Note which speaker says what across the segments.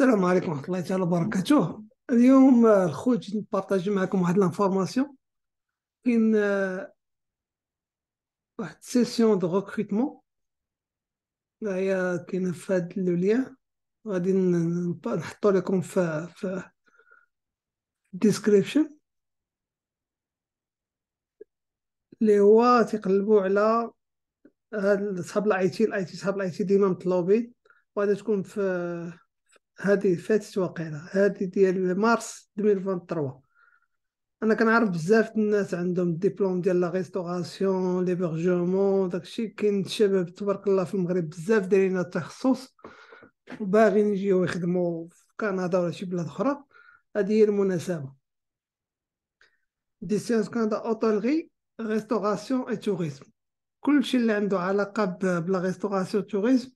Speaker 1: السلام عليكم ورحمه الله تعالى وبركاته اليوم الخوت آه، جيت نبارطاجي معكم واحد لانفورماسيون كاين آه، واحد سيسيون دو ريكروتمون هي كاينه في هاد لو ليان غادي نحطو لكم في في الديسكريبشن اللي هو تقلبوا على هاد آه، صحاب الاي تي الاي تي صحاب الاي تي ديما مطلوبين وغادي تكون في هذه فاتت واقيلا هذه ديال مارس 2023 انا كنعرف بزاف الناس عندهم ديبلوم ديال لا ريستوراسيون بيرجومون داكشي كاين شباب تبارك الله في المغرب بزاف دايرين التخصص وباغيين يجيو يخدموا في كندا ولا شي بلاد اخرى هذه هي المناسبه دي سيونس كندا اوتولري ريستوراسيون اي توريزم كلشي اللي عنده علاقه بلا ريستوراسيون توريزم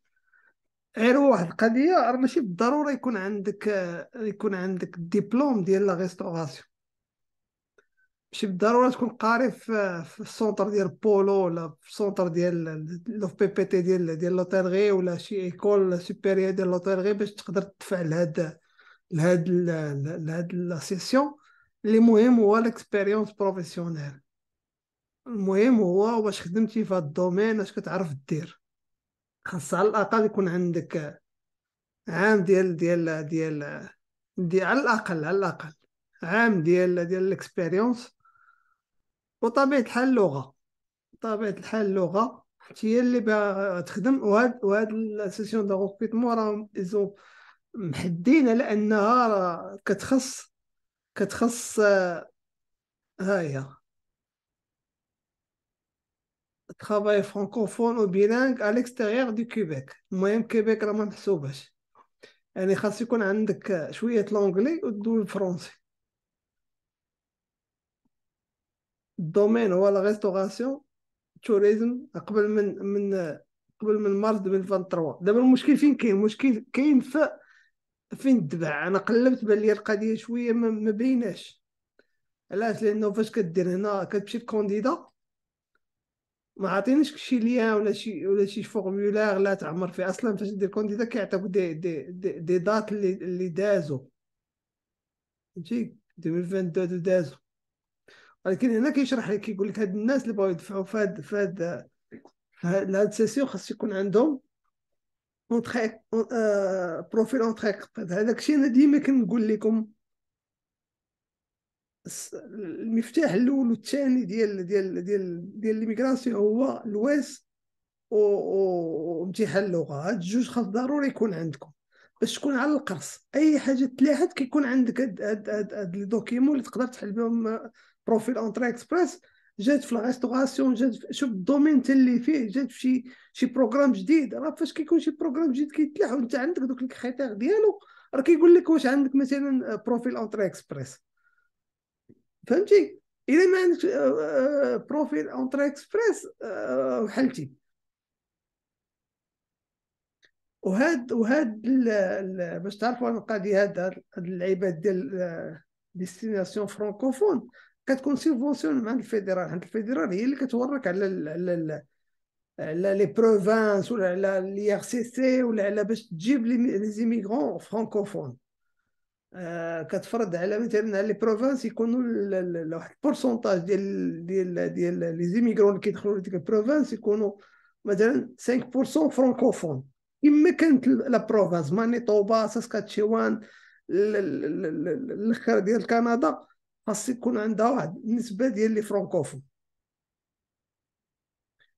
Speaker 1: غير واحد القضيه راه ماشي بالضروره يكون عندك يكون عندك الدبلوم ديال لا ريستوراسيون ماشي بالضروره تكون قاري في, السونتر ديال بولو ولا في السونتر ديال لو بي بي تي ديال ديال لوتيلغي ولا شي ايكول سوبيريور ديال لوتيلغي باش تقدر تدفع لهاد لهاد لهاد لا سيسيون اللي مهم هو ليكسبيريونس بروفيسيونيل المهم هو واش خدمتي في هاد الدومين اش كتعرف دير خاص على الاقل يكون عندك عام ديال ديال ديال دي على الاقل على الاقل عام ديال ديال الاكسبيريونس وطبيعه الحال اللغه طبيعه الحال اللغه حيت هي اللي باغا تخدم وهاد وهاد السيسيون دو ريكروتمون راه ايزو محدين على لانها كتخص كتخص آه، ها هي تخافاي فرانكوفون و بيلانغ على الاكستيريور دو كيبيك المهم كيبيك راه ما محسوباش يعني خاص يكون عندك شويه لونجلي ودوز الفرنسي الدومين هو لا ريستوراسيون توريزم قبل من من قبل من مارس 2023 دابا المشكل فين كاين المشكل كاين ف فين الدبع انا قلبت بان لي القضيه شويه ما, بيناش علاش لانه فاش كدير هنا كتمشي لكونديدا ما عطينيش شي ليان ولا شي ولا شي فورمولير لا تعمر فيه اصلا فاش دير كونديدا كيعطيوك دي دي دي, دي دات اللي اللي دازو فهمتي 2022 دازو ولكن هنا كيشرح لك كيقول لك هاد الناس اللي بغاو يدفعوا في هاد فهاد هاد سيسيون خاص يكون عندهم اونتخيك بروفيل اونتخيك هذاك الشيء انا ديما كنقول لكم المفتاح الاول والثاني ديال ديال ديال ديال ليميغراسيون هو الويس و امتحان اللغه هاد الجوج خاص ضروري يكون عندكم باش تكون على القرص اي حاجه تلاحت كيكون عندك هاد هاد هاد, هاد لي دوكيمون اللي تقدر تحل بهم بروفيل اونتري اكسبريس جات في الريستوراسيون جات في شوف الدومين تاع اللي فيه جات في شي شي بروغرام جديد راه فاش كيكون شي بروغرام جديد كيتلاح وانت عندك دوك الكريتير ديالو راه كيقول لك واش عندك مثلا بروفيل اونتري اكسبريس فهمتي الا ما عندكش بروفيل اونتري اكسبريس وحلتي وهاد وهاد باش تعرفوا هاد القضيه هاد هاد اللعيبات ديال ديستيناسيون آه، فرانكوفون كتكون سيفونسيون عند الفيدرال عند الفيدرال هي اللي كتورك على الـ على الـ على لي بروفانس ولا على لي ار سي سي ولا على باش تجيب لي زيميغرون فرانكوفون آه، كتفرض على مثلا على لي بروفانس يكونوا واحد البورسونتاج ديال ديال ديال لي زيميغرون اللي كيدخلوا لديك البروفانس يكونوا مثلا 5% فرانكوفون كما كانت لا بروفانس مانيتوبا ساسكاتشوان الاخر ديال كندا خاص يكون عندها واحد النسبه ديال لي فرانكوفون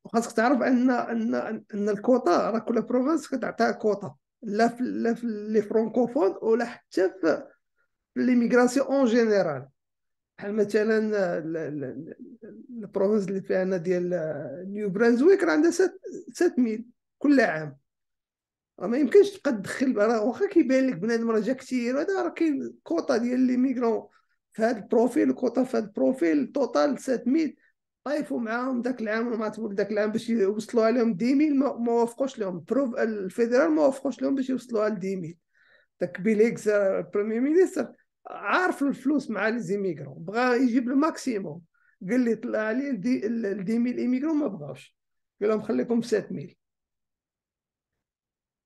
Speaker 1: وخاصك تعرف ان ان ان الكوطا راه كل بروفانس كتعطيها كوطا لا في لا في لي فرونكوفون ولا حتى في ليميغراسيون اون جينيرال بحال مثلا البروفينس اللي فيها انا ديال نيو برانزويك راه عندها 7000 كل عام ما يمكنش تبقى تدخل راه واخا كيبان لك بنادم راه جا كثير هذا راه كاين كوطا ديال لي ميغرون في هذا البروفيل كوطا في هذا البروفيل توتال 700 طيفوا معاهم ذاك العام وما تقول ذاك العام باش يوصلوها لهم ديميل ما وافقوش لهم بروف الفيدرال ما وافقوش لهم باش يوصلوها لديميل ذاك بيليكس بريمي آه، مينيستر عارف الفلوس مع لي زيميغرون بغا يجيب الماكسيموم قال لي طلع لي ديميل ايميغرون ما بغاوش قال لهم خليكم ب 7000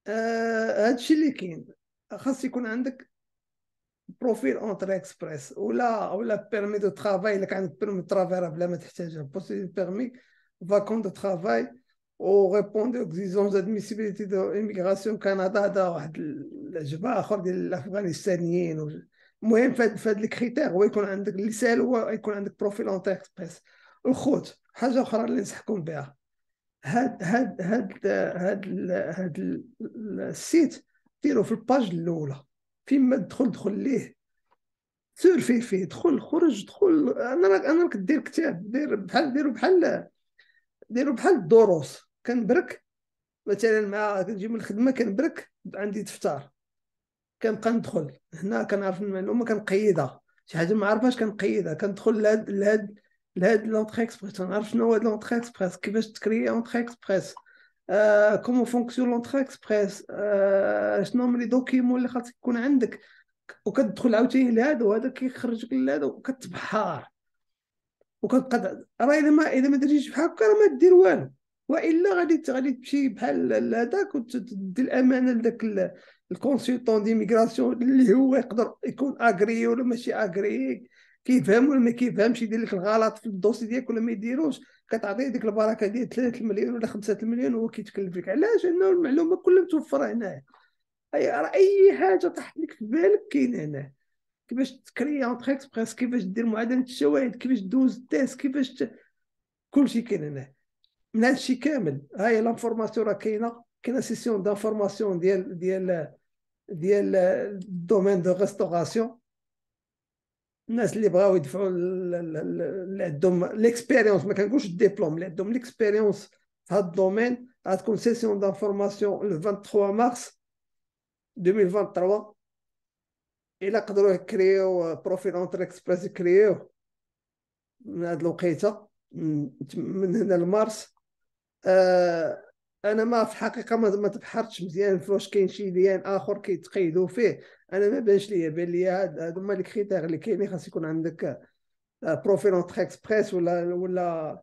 Speaker 1: آه هادشي اللي كاين خاص يكون عندك بروفيل اونتر اكسبريس ولا ولا بيرمي دو ترافاي الا عندك بيرمي ترافيرا بلا ما تحتاجها بوسيبل بيرمي فاكون دو ترافاي و ريبوندي اكزيجونس ادميسيبيليتي دو ايميغراسيون كندا هذا واحد العجبة اخر ديال الافغانستانيين المهم في هاد الكريتير هو يكون عندك اللي سهل هو يكون عندك بروفيل اونتر اكسبريس الخوت حاجه اخرى اللي نصحكم بها هاد هاد هاد هاد هاد السيت ديرو في الباج الاولى فيما تدخل دخل ليه سير فيه دخل خرج دخل انا راك انا راك دير كتاب دير بحال ديرو بحال ديرو بحال الدروس كنبرك مثلا مع كنجي من الخدمه كنبرك عندي تفتار كنبقى ندخل هنا كنعرف المعلومه كنقيدها شي حاجه ما عرفاش كنقيدها كندخل لهاد لهاد لهاد لونتخي اكسبريس كنعرف شنو هو هاد لونتخي اكسبريس كيفاش تكري اونتخي اكسبريس آه، كومو كومون فونكسيون لونتر اكسبريس آه، شنو هما لي دوكيمون اللي خاصك يكون عندك وكتدخل عاوتاني لهذا وهذا كيخرجك لهذا وكتبحار وكتبقى راه الا ما اذا ما درتيش بحال هكا راه ما دير والو والا غادي غادي تمشي بحال هذاك وتدي الامانه لذاك الكونسلتون ديميغراسيون اللي هو يقدر يكون اغري ولا ماشي اغري كيفهم ولا ما كيفهمش يدير لك الغلط في الدوسي ديالك ولا ما يديروش كتعطي ديك البركه ديال 3 مليون ولا 5 مليون هو كيتكلف لك علاش انه المعلومه كلها متوفره هنايا اي راه اي حاجه طاحت لك في بالك كاين هنا كيفاش تكري اونتريكس بريس كيفاش دير معادله الشواهد كيفاش دوز التيست كيفاش ت... كلشي كاين هنا من هادشي كامل هي لانفورماسيون راه كاينه كاينه سيسيون دانفورماسيون ديال ديال ديال الدومين دو ريستوراسيون الناس اللي بغاو يدفعوا اللي عندهم ليكسبيريونس ما كنقولش الدبلوم اللي عندهم ليكسبيريونس في هذا الدومين غتكون سيسيون دانفورماسيون لو 23 مارس 2023 الا قدروا يكريو بروفيل اونتر اكسبريس يكريوه من هاد الوقيته من هنا لمارس آه انا ما في الحقيقه ما تبحرتش مزيان في واش كاين شي ليان اخر كيتقيدوا فيه انا ما بانش ليا بان ليا هادو هما لي كريتير اللي كاينين خاص يكون عندك بروفيل اونتر اكسبريس ولا ولا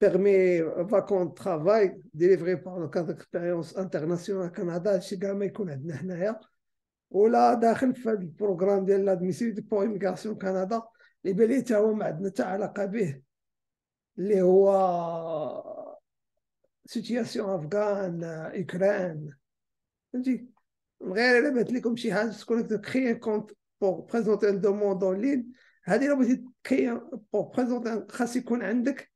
Speaker 1: بيرمي فاكون ترافاي ديليفري بار لو كاد اكسبيريونس انترناسيونال كندا هادشي كاع ما يكون عندنا حنايا ولا داخل في هذا البروغرام ديال لادميسيبيتي بور ايميغاسيون كندا اللي بالي تا هو ما عندنا حتى علاقه به اللي هو سيتياسيون افغان اوكران فهمتي من غير الا بعث لكم شي حاجه تكون كري كونت بور بريزونتي ان دوموند اون لين هادي لو بغيتي تكري بور بريزونتي خاص يكون عندك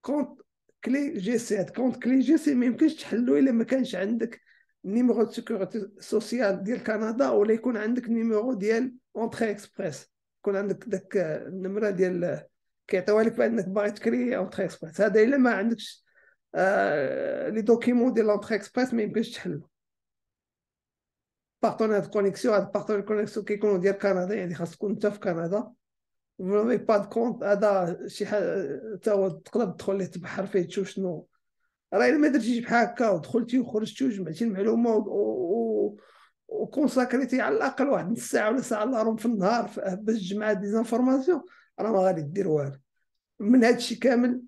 Speaker 1: كونت كلي جي سي هاد كونت كلي جي سي ميمكنش تحلو الا ما كانش عندك نيميرو دو سيكوريتي سوسيال ديال كندا ولا يكون عندك نيميرو ديال اونتري اكسبريس يكون عندك داك النمره ديال كيعطيوها لك بانك باغي تكري اونتري اكسبريس هذا الا ما عندكش آه، لي دوكيمون ديال لونتر اكسبريس ما يمكنش تحلو بارتون هاد كونيكسيون هاد بارتون كونيكسيون كيكونوا ديال كندا يعني خاص تكون انت في كندا فلومي با د كونت هذا شي حاجه تا هو تقدر تدخل ليه تبحر فيه تشوف شنو راه الا ما درتيش بحال هكا ودخلتي وخرجتي وجمعتي المعلومه و, وكونساكريتي على الاقل واحد نص ساعه ولا ساعه الا راهم في النهار باش تجمع ديزانفورماسيون راه ما غادي دير والو من هادشي كامل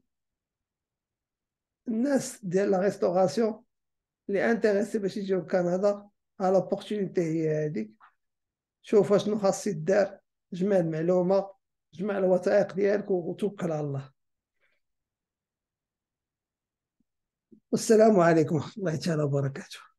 Speaker 1: الناس ديال لا ريستوراسيون اللي انتريسي باش يجيو لكندا على لوبورتونيتي هي هذيك شوف اشنو خاص يدار جمع المعلومه جمع الوثائق ديالك وتوكل على الله والسلام عليكم ورحمه الله تعالى وبركاته